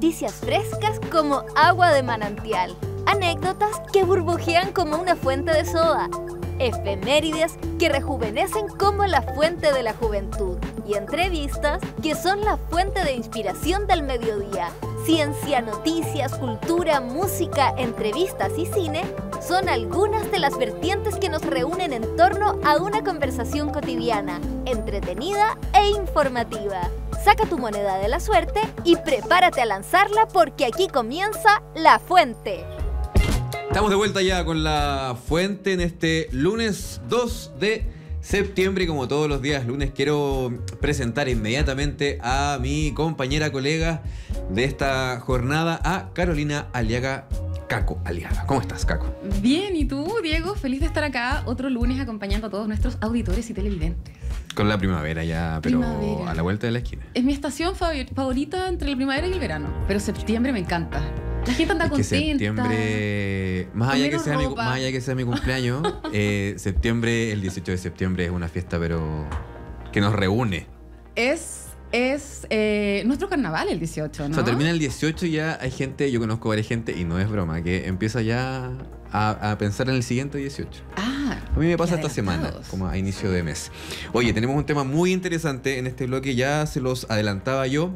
noticias frescas como agua de manantial, anécdotas que burbujean como una fuente de soda, efemérides que rejuvenecen como la fuente de la juventud y entrevistas que son la fuente de inspiración del mediodía. Ciencia, noticias, cultura, música, entrevistas y cine son algunas de las vertientes que nos reúnen en torno a una conversación cotidiana, entretenida e informativa. Saca tu moneda de la suerte y prepárate a lanzarla porque aquí comienza la fuente. Estamos de vuelta ya con la fuente en este lunes 2 de septiembre y como todos los días lunes quiero presentar inmediatamente a mi compañera, colega de esta jornada, a Carolina Aliaga Caco Aliaga. ¿Cómo estás, Caco? Bien, ¿y tú, Diego? Feliz de estar acá otro lunes acompañando a todos nuestros auditores y televidentes. Con la primavera ya, pero a la vuelta de la esquina. Es mi estación favorita entre la primavera y el verano, pero septiembre me encanta. La gente anda es septiembre, más allá que, sea mi, que sea mi cumpleaños, eh, septiembre, el 18 de septiembre es una fiesta, pero que nos reúne. Es es eh, nuestro carnaval el 18, ¿no? O sea, termina el 18 y ya hay gente, yo conozco a varias gente, y no es broma, que empieza ya a, pensar en el siguiente 18. Ah, a mí me pasa esta semana, como a inicio de mes. Oye, tenemos un tema muy interesante en este bloque, ya se los adelantaba yo,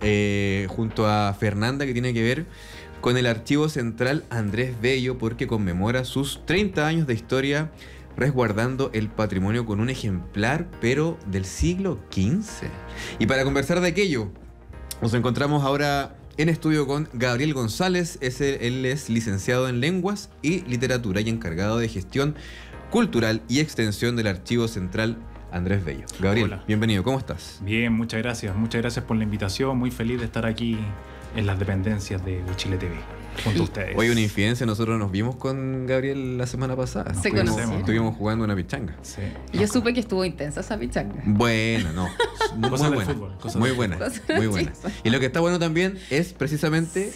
eh, junto a Fernanda, que tiene que ver con el Archivo Central Andrés Bello, porque conmemora sus 30 años de historia resguardando el patrimonio con un ejemplar, pero del siglo XV. Y para conversar de aquello, nos encontramos ahora en estudio con Gabriel González. Es él es licenciado en lenguas y literatura y encargado de gestión cultural y extensión del Archivo Central Andrés Bello. Gabriel, bienvenido, ¿cómo estás? Bien, muchas gracias. Muchas gracias por la invitación. Muy feliz de estar aquí en las dependencias de Chile TV. Junto a ustedes. Hoy una infidencia, nosotros nos vimos con Gabriel la semana pasada. Se conocemos. estuvimos jugando una pichanga. Sí. yo supe que estuvo intensa esa pichanga. Bueno, no. Muy, buena, muy buena. muy Y lo que está bueno también es precisamente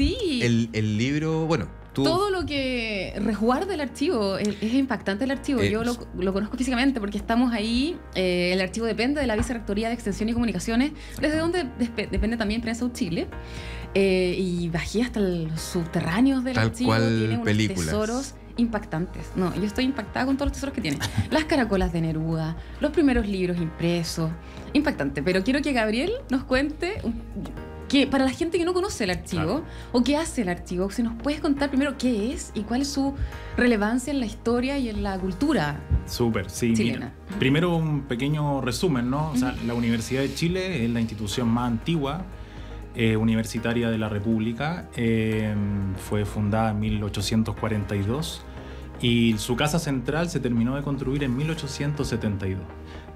el, el libro, bueno, todo lo que resguarda el archivo, es, impactante el archivo. Eh, yo lo, conozco físicamente porque estamos ahí, eh, el archivo depende de la Vicerrectoría de Extensión y Comunicaciones, desde donde depende también Prensa Chile. Eh, y bajé hasta los subterráneos del archivo. tiene tesoros impactantes. No, yo estoy impactada con todos los tesoros que tiene. Las caracolas de Neruda, los primeros libros impresos. Impactante. Pero quiero que Gabriel nos cuente que para la gente que no conoce el archivo o qué hace el archivo, ¿se nos puedes contar primero qué es y cuál es su relevancia en la historia y en la cultura? Súper, sí. primero un pequeño resumen, ¿no? O sea, la Universidad de Chile es la institución más antigua eh, universitaria de la República. Em, fue fundada en 1842 y su casa central se terminó de construir en 1872.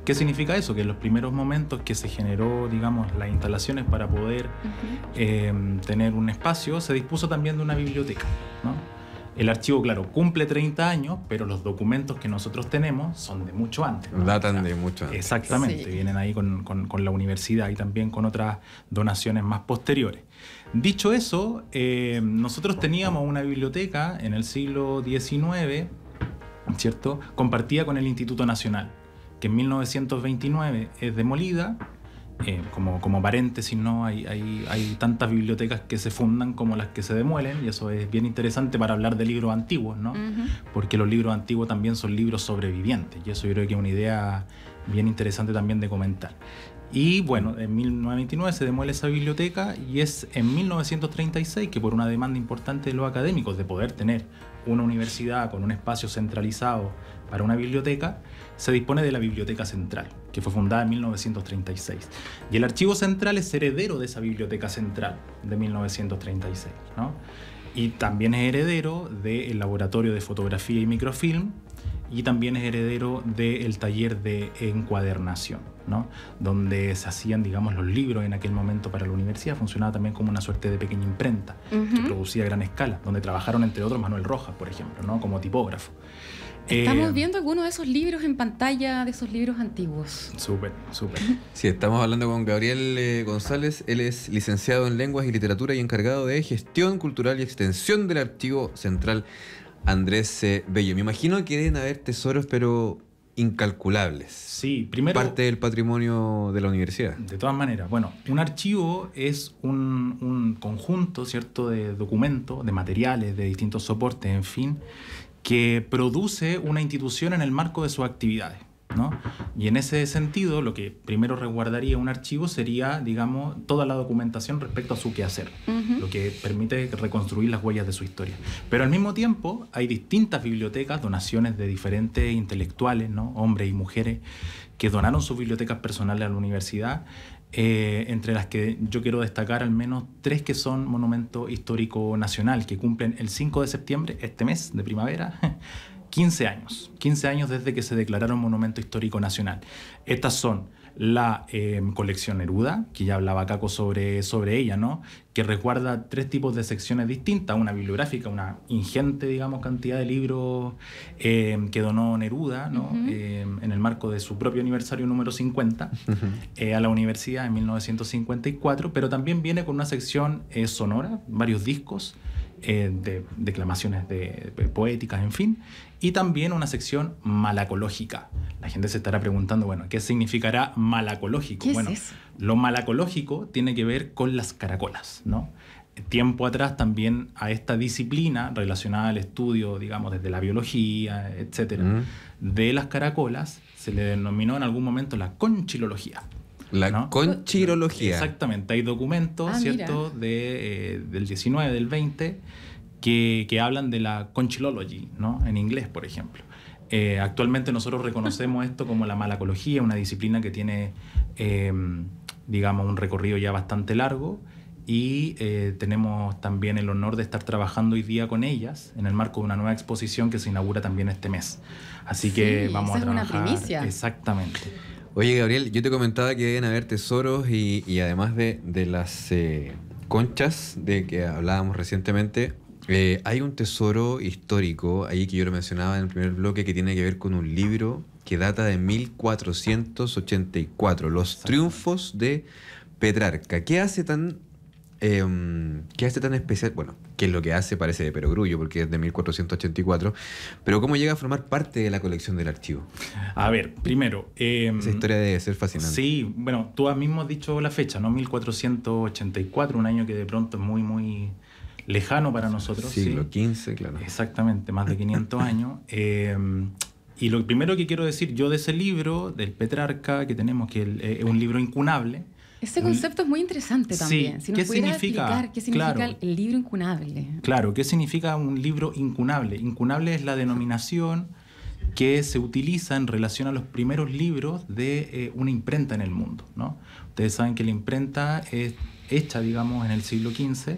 ¿Qué significa eso? Que en los primeros momentos que se generó, digamos, las instalaciones para poder eh, tener un espacio, se dispuso también de una biblioteca, El archivo, claro, cumple 30 años, pero los documentos que nosotros tenemos son de mucho antes. Datan de mucho antes. Exactamente, vienen ahí con, la universidad y también con otras donaciones más posteriores. Dicho eso, eh, nosotros teníamos una biblioteca en el siglo XIX, ¿cierto? Compartida con el Instituto Nacional que en 1929 es demolida. Eh, como, como paréntesis, ¿no? Hay, hay, tantas bibliotecas que se fundan como las que se demuelen, y eso es bien interesante para hablar de libros antiguos, ¿no? Porque los libros antiguos también son libros sobrevivientes, y eso yo creo que es una idea bien interesante también de comentar. Y bueno, en 1929 se demuele esa biblioteca y es en 1936 que por una demanda importante de los académicos de poder tener una universidad con un espacio centralizado para una biblioteca, se dispone de la Biblioteca Central, que fue fundada en 1936. Y el Archivo Central es heredero de esa Biblioteca Central de 1936. ¿no? Y también es heredero del Laboratorio de Fotografía y Microfilm y también es heredero del taller de encuadernación, ¿no? donde se hacían digamos, los libros en aquel momento para la universidad. Funcionaba también como una suerte de pequeña imprenta que producía a gran escala, donde trabajaron entre otros Manuel Rojas, por ejemplo, ¿no? como tipógrafo. Eh, estamos viendo algunos de esos libros en pantalla, de esos libros antiguos. Súper, súper. Sí, estamos hablando con Gabriel eh, González. Él es licenciado en Lenguas y Literatura y encargado de gestión cultural y extensión del Archivo Central Andrés eh, Bello. Me imagino que deben haber tesoros, pero incalculables. Sí, primero. Parte del patrimonio de la universidad. De todas maneras. Bueno, un archivo es un, un conjunto, ¿cierto?, de documentos, de materiales, de distintos soportes, en fin, que produce una institución en el marco de sus actividades. ¿no? Y en ese sentido, lo que primero resguardaría un archivo sería, digamos, toda la documentación respecto a su quehacer, lo que permite reconstruir las huellas de su historia. Pero al mismo tiempo, hay distintas bibliotecas, donaciones de diferentes intelectuales, ¿no? hombres y mujeres, que donaron sus bibliotecas personales a la universidad eh, entre las que yo quiero destacar al menos tres que son monumento histórico nacional, que cumplen el 5 de septiembre, este mes de primavera, 15 años. 15 años desde que se declararon monumento histórico nacional. Estas son la em, colección Neruda, que ya hablaba Caco sobre, ella, ¿no? que recuerda tres tipos de secciones distintas, una bibliográfica, una ingente, digamos, cantidad de libros em, que donó Neruda, em, en el marco de su propio aniversario número 50, eh, a la universidad en 1954, pero también viene con una sección eh, sonora, varios discos, eh, de declamaciones de, eh, poéticas, en fin, y también una sección malacológica. La gente se estará preguntando, bueno, ¿qué significará malacológico? bueno, lo malacológico tiene que ver con las caracolas, ¿no? Tiempo atrás también a esta disciplina relacionada al estudio, digamos, desde la biología, etcétera, mm. de las caracolas se le denominó en algún momento la conchilología. La chirología, Exactamente, hay documentos, ah, ¿cierto?, de, eh, del 19, del 20, que, hablan de la conchilology, ¿no?, en inglés, por ejemplo. Eh, actualmente nosotros reconocemos esto como la malacología, una disciplina que tiene, em, digamos, un recorrido ya bastante largo y eh, tenemos también el honor de estar trabajando hoy día con ellas en el marco de una nueva exposición que se inaugura también este mes. Así que vamos a trabajar. una primicia. Exactamente. Oye, Gabriel, yo te comentaba que deben haber tesoros y, además de, las eh, conchas de que hablábamos recientemente, eh, hay un tesoro histórico ahí que yo lo mencionaba en el primer bloque que tiene que ver con un libro que data de 1484, Los Triunfos de Petrarca. ¿Qué hace tan Em, ¿qué hace tan especial? Bueno, qué es lo que hace parece de perogrullo, porque es de 1484, pero ¿cómo llega a formar parte de la colección del archivo? A ver, primero... Em, Esa historia debe ser fascinante. Sí, bueno, tú mismo has dicho la fecha, ¿no? 1484, un año que de pronto es muy, muy lejano para nosotros. Siglo XV, 15 claro. Exactamente, más de 500 años. Em, y lo primero que quiero decir yo de ese libro, del Petrarca, que tenemos, que eh, es un libro incunable, ese concepto es muy interesante también. ¿qué significa? qué significa el libro incunable. Claro, ¿qué significa un libro incunable? Incunable es la denominación que se utiliza en relación a los primeros libros de eh, una imprenta en el mundo. ¿no? Ustedes saben que la imprenta es hecha, digamos, en el siglo XV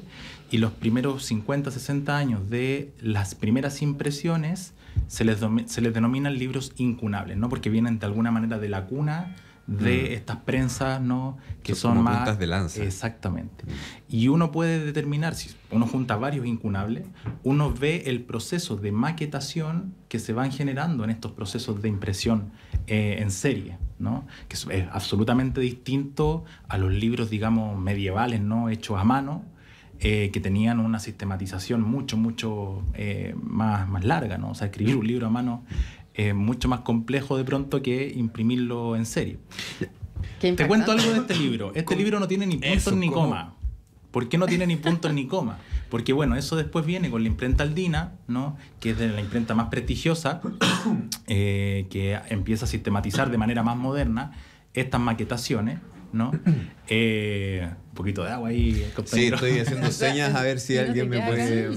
y los primeros 50, 60 años de las primeras impresiones se les, se denominan libros incunables, ¿no? porque vienen de alguna manera de la cuna de mm. estas prensas, ¿no? Que son, más... de lanza. Exactamente. Mm. Y uno puede determinar, si uno junta varios incunables, uno ve el proceso de maquetación que se van generando en estos procesos de impresión eh, en serie, ¿no? Que es, absolutamente distinto a los libros, digamos, medievales, ¿no? Hechos a mano. Eh, que tenían una sistematización mucho, mucho eh, más, más larga, ¿no? sea, escribir un libro a mano es mucho más complejo de pronto que imprimirlo en serie. Te cuento algo de este libro. Este libro no tiene ni puntos ni comas. coma. ¿Por qué no tiene ni puntos ni coma? Porque bueno, eso después viene con la imprenta Aldina, ¿no? que es de la imprenta más prestigiosa, eh, que empieza a sistematizar de manera más moderna estas maquetaciones ¿no? Eh, un poquito de agua ahí, eh, Sí, estoy haciendo señas a ver si alguien me puede...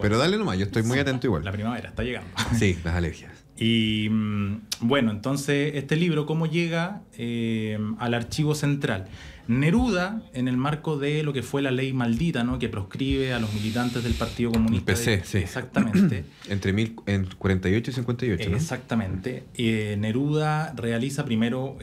Pero dale nomás, yo estoy muy atento igual. La primavera está llegando. Sí, las alergias. Y mm, bueno, entonces este libro, ¿cómo llega eh, al archivo central? Neruda, en el marco de lo que fue la ley maldita, ¿no? que proscribe a los militantes del Partido Comunista. El PC, sí. Exactamente. Entre 1948 y 58. ¿no? Exactamente. Neruda realiza primero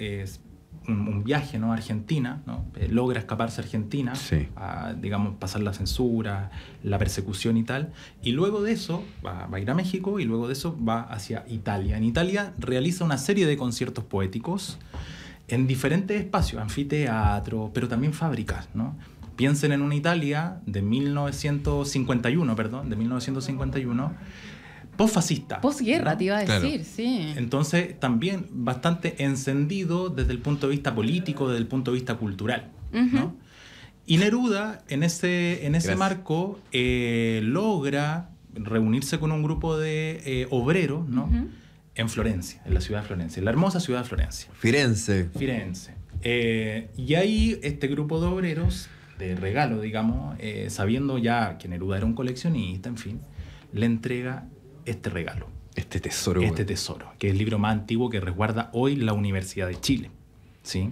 un, viaje ¿no? a Argentina, ¿no? Eh, logra escaparse a Argentina, a, digamos, pasar la censura, la persecución y tal, y luego de eso va, va, a ir a México y luego de eso va hacia Italia. En Italia realiza una serie de conciertos poéticos en diferentes espacios, anfiteatro, pero también fábricas, ¿no? Piensen en una Italia de 1951, perdón, de 1951 posfascista. Posguerra, te iba a decir, sí. Entonces, también bastante encendido desde el punto de vista político, desde el punto de vista cultural. ¿no? Y Neruda, en ese, en ese marco, eh, logra reunirse con un grupo de eh, obreros ¿no? en Florencia, en la ciudad de Florencia, en la hermosa ciudad de Florencia. Firenze. Firenze. Eh, y ahí este grupo de obreros, de regalo, digamos, sabiendo ya que Neruda era un coleccionista, en fin, le entrega este regalo. Este tesoro. Este tesoro, que es el libro más antiguo que resguarda hoy la Universidad de Chile. ¿sí?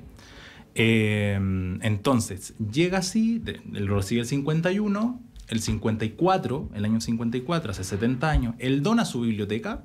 Eh, entonces, llega así, lo recibe el 51, el 54, el año 54, hace 70 años, él dona su biblioteca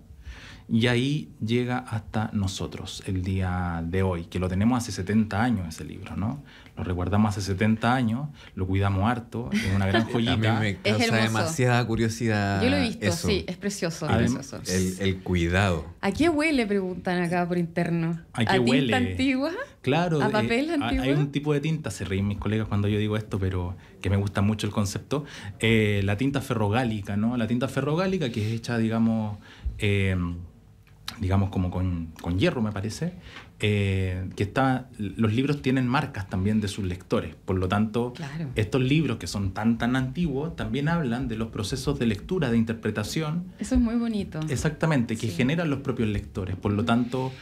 y ahí llega hasta nosotros el día de hoy, que lo tenemos hace 70 años ese libro, ¿no? lo resguardamos hace 70 años, lo cuidamos harto, es una gran joyita. A mí me causa demasiada curiosidad. Yo lo he visto, sí, es precioso. El, cuidado. ¿A qué huele? Preguntan acá por interno. ¿A qué tinta antigua? Claro. ¿A eh, papel antiguo? Hay un tipo de tinta, se ríen mis colegas cuando yo digo esto, pero que me gusta mucho el concepto. Eh, la tinta ferrogálica, ¿no? La tinta ferrogálica que es hecha, digamos. Eh, digamos como con, con, hierro me parece, eh, que está, los libros tienen marcas también de sus lectores. Por lo tanto, estos libros que son tan, tan antiguos también hablan de los procesos de lectura, de interpretación. Eso es muy bonito. Exactamente, que generan los propios lectores. Por lo tanto,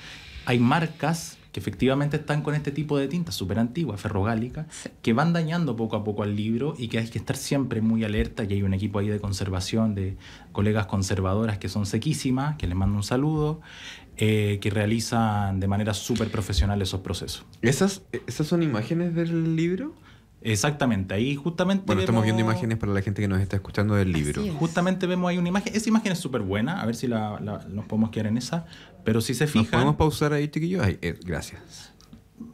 hay marcas que efectivamente están con este tipo de tinta súper antigua ferrogálica que van dañando poco a poco al libro y que hay que estar siempre muy alerta. Y hay un equipo ahí de conservación, de colegas conservadoras que son sequísimas, que les mando un saludo. Eh, que realizan de manera súper profesional esos procesos. ¿Esas, ¿Esas son imágenes del libro? Exactamente, ahí justamente. Bueno, estamos viendo imágenes para la gente que nos está escuchando del libro. Justamente vemos ahí una imagen. Esa imagen es súper buena, a ver si la, nos podemos quedar en esa. Pero si se fijan. podemos pausar ahí, chiquillos? Eh, gracias.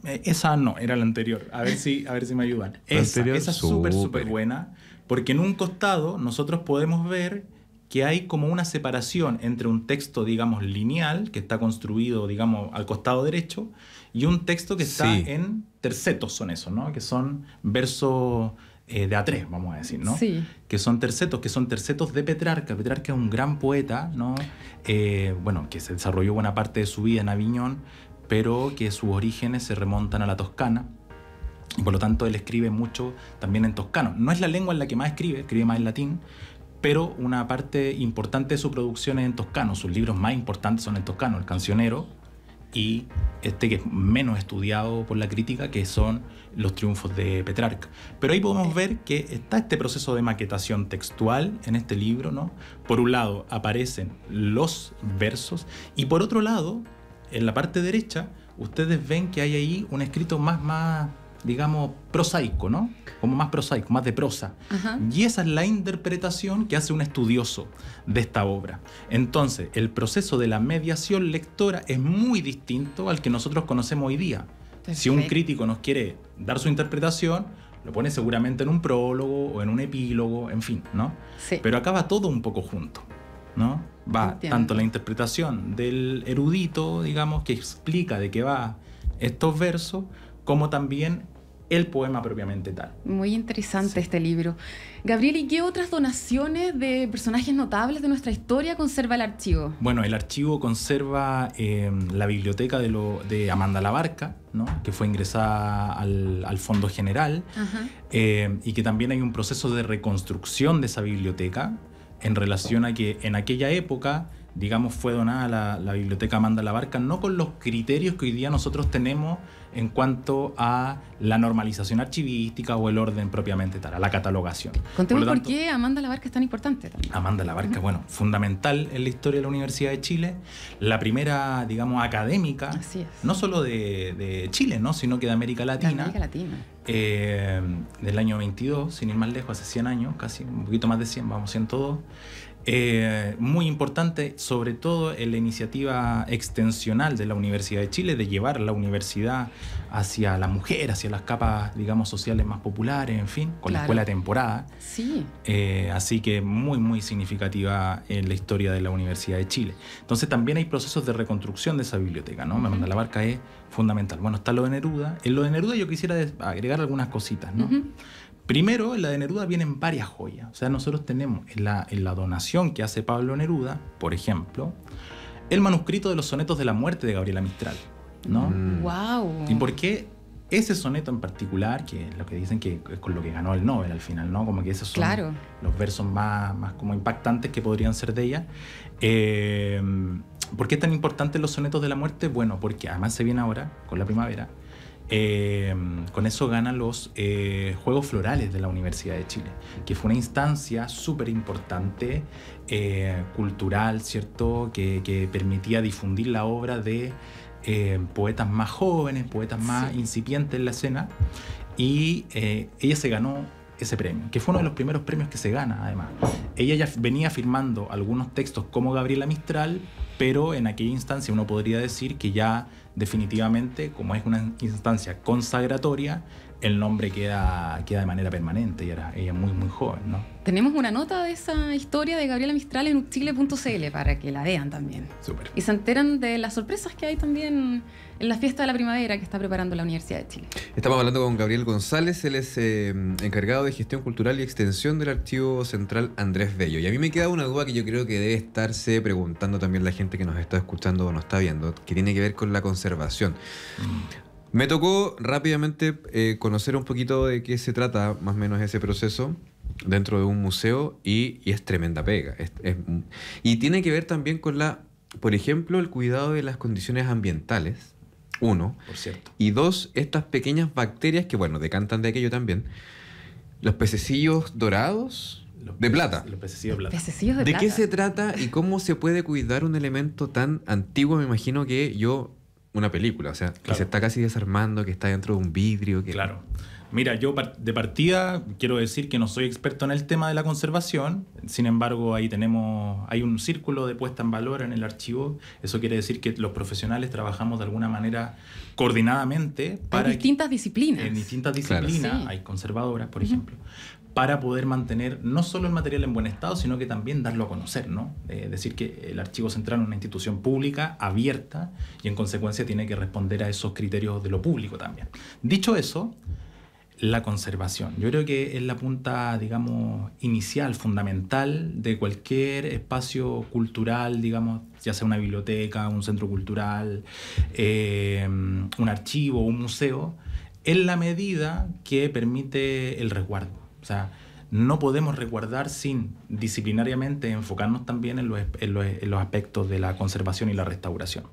Eh, esa no, era la anterior. A ver si, a ver si me ayudan. esa es súper, súper buena. Porque en un costado nosotros podemos ver que hay como una separación entre un texto, digamos, lineal, que está construido, digamos, al costado derecho, y un texto que está en tercetos, son esos, ¿no? Que son versos eh, de A3, vamos a decir, ¿no? Que son tercetos, que son tercetos de Petrarca. Petrarca es un gran poeta, ¿no? Eh, bueno, que se desarrolló buena parte de su vida en Aviñón, pero que sus orígenes se remontan a la Toscana. por lo tanto, él escribe mucho también en toscano. No es la lengua en la que más escribe, escribe más en latín, pero una parte importante de su producción es en toscano. Sus libros más importantes son en toscano, El Cancionero y este que es menos estudiado por la crítica, que son Los Triunfos de Petrarca. Pero ahí podemos ver que está este proceso de maquetación textual en este libro, ¿no? Por un lado aparecen los versos y por otro lado, en la parte derecha, ustedes ven que hay ahí un escrito más, más digamos, prosaico, ¿no? Como más prosaico, más de prosa. Y esa es la interpretación que hace un estudioso de esta obra. Entonces, el proceso de la mediación lectora es muy distinto al que nosotros conocemos hoy día. Si un crítico nos quiere dar su interpretación, lo pone seguramente en un prólogo o en un epílogo, en fin, ¿no? Sí. Pero acaba todo un poco junto, ¿no? Va tanto la interpretación del erudito, digamos, que explica de qué va estos versos, como también el poema propiamente tal. Muy interesante este libro. Gabriel, ¿y qué otras donaciones de personajes notables de nuestra historia conserva el archivo? Bueno, el archivo conserva em, la biblioteca de, lo, de Amanda Labarca, ¿no? que fue ingresada al, Fondo General, em, y que también hay un proceso de reconstrucción de esa biblioteca en relación a que en aquella época digamos, fue donada la, la biblioteca Amanda Labarca, no con los criterios que hoy día nosotros tenemos en cuanto a la normalización archivística o el orden propiamente tal, a la catalogación. Contemos por, qué Amanda Labarca es tan importante. Amanda Labarca, bueno, fundamental en la historia de la Universidad de Chile, la primera, digamos, académica, no solo de, Chile, ¿no? sino que de América Latina. América Latina. Eh, del año 22, sin ir más lejos, hace 100 años, casi un poquito más de 100, vamos, 102. Eh, muy importante, sobre todo en la iniciativa extensional de la Universidad de Chile, de llevar la universidad hacia la mujer, hacia las capas, digamos, sociales más populares, en fin, con la escuela temporada. Sí. Eh, así que muy, muy significativa en la historia de la Universidad de Chile. Entonces también hay procesos de reconstrucción de esa biblioteca, ¿no? me manda la barca es fundamental. Bueno, está lo de Neruda. En lo de Neruda yo quisiera agregar algunas cositas, ¿no? Primero, en la de Neruda vienen varias joyas. O sea, nosotros tenemos en la, donación que hace Pablo Neruda, por ejemplo, el manuscrito de los sonetos de la muerte de Gabriela Mistral. ¿No? ¡Wow! Mm. ¿Y por qué ese soneto en particular, que es lo que dicen que es con lo que ganó el Nobel al final, ¿no? Como que esos son los versos más, más, como impactantes que podrían ser de ella. Eh, ¿Por qué es tan importante los sonetos de la muerte? Bueno, porque además se viene ahora, con la primavera, Em, con eso gana los eh, Juegos Florales de la Universidad de Chile, que fue una instancia súper importante, eh, cultural, ¿cierto?, que, permitía difundir la obra de em, poetas más jóvenes, poetas más incipientes en la escena, y eh, ella se ganó ese premio, que fue uno de los primeros premios que se gana, además. Ella ya venía firmando algunos textos como Gabriela Mistral, pero en aquella instancia uno podría decir que ya definitivamente, como es una instancia consagratoria, el nombre queda, queda de manera permanente y era ella muy, muy joven, ¿no? Tenemos una nota de esa historia de Gabriela Mistral en chile.cl para que la vean también. Súper. Y se enteran de las sorpresas que hay también en la fiesta de la primavera que está preparando la Universidad de Chile. Estamos hablando con Gabriel González, él es eh, encargado de gestión cultural y extensión del Archivo Central Andrés Bello. Y a mí me queda una duda que yo creo que debe estarse preguntando también la gente que nos está escuchando o nos está viendo, que tiene que ver con la conservación. Mm. Me tocó rápidamente eh, conocer un poquito de qué se trata más o menos ese proceso dentro de un museo y, es tremenda pega. y tiene que ver también con la, por ejemplo, el cuidado de las condiciones ambientales, uno. Por cierto. Y dos, estas pequeñas bacterias que, bueno, decantan de aquello también. Los pececillos dorados, de plata. Los pececillos de plata. de, qué se trata y cómo se puede cuidar un elemento tan antiguo? Me imagino que yo una película, o sea, que se está casi desarmando, que está dentro de un vidrio. Que... Claro. Mira, yo de partida quiero decir que no soy experto en el tema de la conservación, sin embargo ahí tenemos, hay un círculo de puesta en valor en el archivo, eso quiere decir que los profesionales trabajamos de alguna manera coordinadamente para... En distintas disciplinas. En distintas disciplinas, hay conservadoras, por ejemplo, para poder mantener no solo el material en buen estado, sino que también darlo a conocer, ¿no? Eh, decir que el Archivo Central es una institución pública, abierta, y en consecuencia tiene que responder a esos criterios de lo público también. Dicho eso, la conservación. Yo creo que es la punta, digamos, inicial, fundamental de cualquier espacio cultural, digamos, ya sea una biblioteca, un centro cultural, eh, un archivo, un museo, en la medida que permite el resguardo. O sea, no podemos resguardar sin disciplinariamente enfocarnos también en los, en los aspectos de la conservación y la restauración.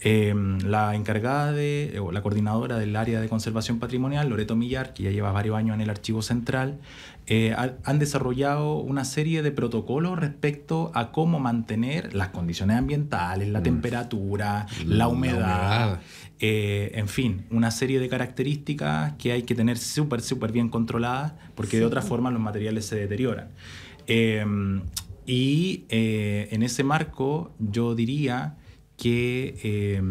Em, la encargada de, eh, o la coordinadora del área de conservación patrimonial, Loreto Millar, que ya lleva varios años en el Archivo Central, eh, han desarrollado una serie de protocolos respecto a cómo mantener las condiciones ambientales, la mm. temperatura, mm, la humedad, eh, en fin, una serie de características que hay que tener súper, súper bien controladas, porque de otra forma los materiales se deterioran. Em, y en ese marco yo diría que eh,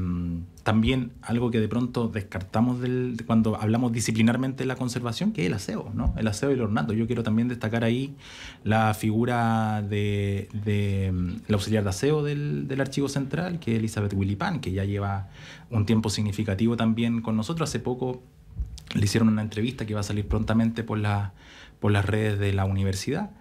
también algo que de pronto descartamos cuando hablamos disciplinarmente de la conservación, que es el aseo, ¿no? El aseo y el ornato. Yo quiero también destacar ahí la figura de, de la auxiliar de aseo del, Archivo Central, que es Elizabeth Willipan, que ya lleva un tiempo significativo también con nosotros. Hace poco le hicieron una entrevista que va a salir prontamente por, la, por las redes de la universidad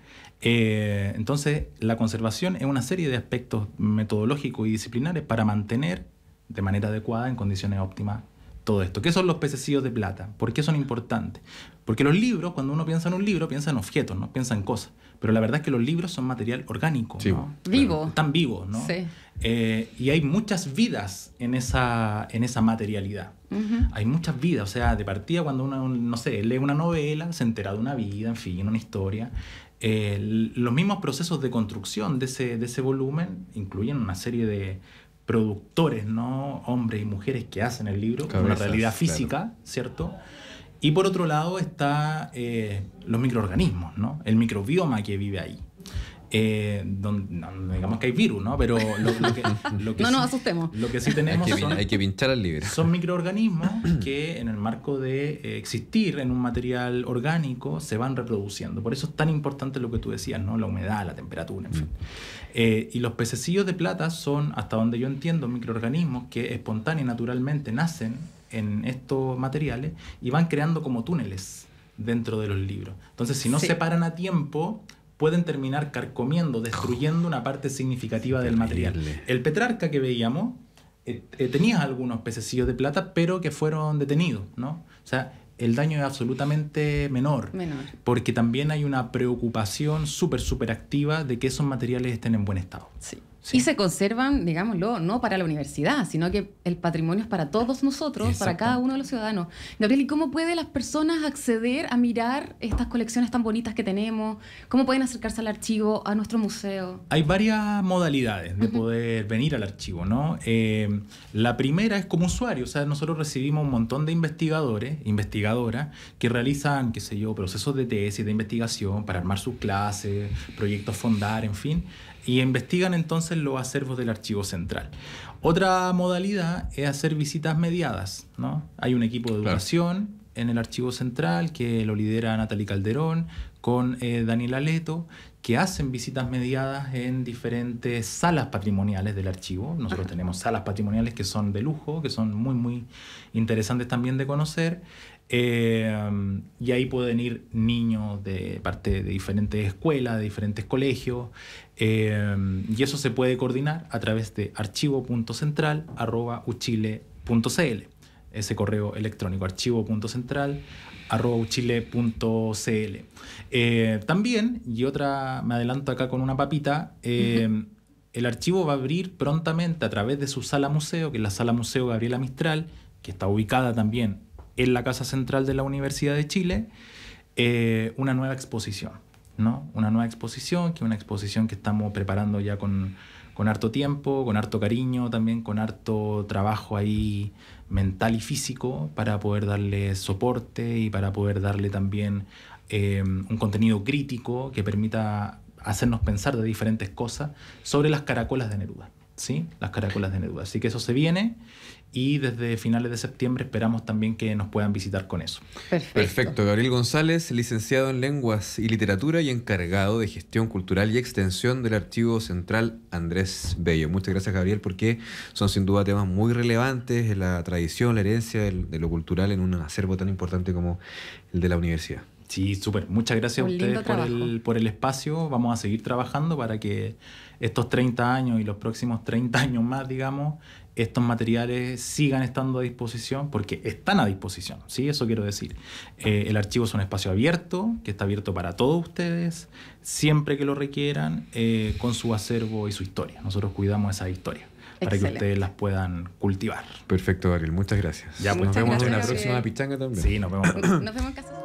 eh, entonces, la conservación es una serie de aspectos metodológicos y disciplinares para mantener de manera adecuada, en condiciones óptimas, todo esto. ¿Qué son los pececillos de plata? ¿Por qué son importantes? Porque los libros, cuando uno piensa en un libro, piensa en objetos, ¿no? Piensa en cosas. Pero la verdad es que los libros son material orgánico. Vivo. Están vivos, ¿no? Sí. Eh, y hay muchas vidas en esa, en esa materialidad. Hay muchas vidas. O sea, de partida, cuando uno, no sé, lee una novela, se entera de una vida, en fin, una historia los mismos procesos de construcción de ese, de ese volumen incluyen una serie de productores, ¿no? hombres y mujeres que hacen el libro, una realidad física, ¿cierto? Y por otro lado está eh, los microorganismos, el microbioma que vive ahí. Eh, donde, digamos que hay virus, ¿no? Pero lo, que, lo que no, sí, asustemos. Lo que sí tenemos hay que, son, hay que pinchar al libro. Son microorganismos que en el marco de eh, existir en un material orgánico se van reproduciendo. Por eso es tan importante lo que tú decías, ¿no? La humedad, la temperatura, en mm. fin. Eh, y los pececillos de plata son, hasta donde yo entiendo, microorganismos que espontáneamente y naturalmente nacen en estos materiales y van creando como túneles dentro de los libros. Entonces, si no se paran a tiempo, pueden terminar carcomiendo, destruyendo una parte significativa del material. El Petrarca que veíamos eh, eh, tenía algunos pececillos de plata, pero que fueron detenidos, ¿no? O sea, el daño es absolutamente menor, menor. porque también hay una preocupación súper, súper activa de que esos materiales estén en buen estado. Sí. Y se conservan, digámoslo, no para la universidad, sino que el patrimonio es para todos nosotros, para cada uno de los ciudadanos. Gabriel, ¿y cómo pueden las personas acceder a mirar estas colecciones tan bonitas que tenemos? ¿Cómo pueden acercarse al archivo, a nuestro museo? Hay varias modalidades de poder venir al archivo, ¿no? Eh, la primera es como usuario, o sea, nosotros recibimos un montón de investigadores, investigadoras, que realizan, qué sé yo, procesos de tesis, de investigación, para armar sus clases, proyectos fondar, en fin y investigan entonces los acervos del archivo central. Otra modalidad es hacer visitas mediadas. ¿no? Hay un equipo de educación en el archivo central que lo lidera Natalie Calderón con eh, Daniel Aleto, que hacen visitas mediadas en diferentes salas patrimoniales del archivo. Nosotros tenemos salas patrimoniales que son de lujo, que son muy, muy interesantes también de conocer. Eh, y ahí pueden ir niños de parte de diferentes escuelas, de diferentes colegios, eh, y eso se puede coordinar a través de archivo.central.uchile.cl, ese correo electrónico, archivo.central.uchile.cl. Eh, también, y otra, me adelanto acá con una papita, eh, el archivo va a abrir prontamente a través de su sala museo, que es la sala museo Gabriela Mistral, que está ubicada también en la Casa Central de la Universidad de Chile eh, una nueva exposición, ¿no? Una nueva exposición, que una exposición que estamos preparando ya con, harto tiempo, con harto cariño, también con harto trabajo ahí mental y físico para poder darle soporte y para poder darle también eh, un contenido crítico que permita hacernos pensar de diferentes cosas sobre las caracolas de Neruda, ¿sí? Las caracolas de Neruda. Así que eso se viene y desde finales de septiembre esperamos también que nos puedan visitar con eso. Perfecto. Gabriel González, licenciado en Lenguas y Literatura y encargado de Gestión Cultural y Extensión del Archivo Central Andrés Bello. Muchas gracias, Gabriel, porque son sin duda temas muy relevantes en la tradición, la herencia de lo cultural en un acervo tan importante como el de la universidad. Sí, súper. Muchas gracias a ustedes por el, espacio. Vamos a seguir trabajando para que estos 30 años y los próximos 30 años más, digamos, estos materiales sigan estando a disposición, porque están a disposición, ¿sí? Eso quiero decir. Eh, el archivo es un espacio abierto, que está abierto para todos ustedes, siempre que lo requieran, eh, con su acervo y su historia. Nosotros cuidamos esa historia para que ustedes las puedan cultivar. Perfecto, Ariel. Muchas gracias. Ya, pues, nos vemos en la próxima pichanga también. Sí, nos vemos. nos vemos en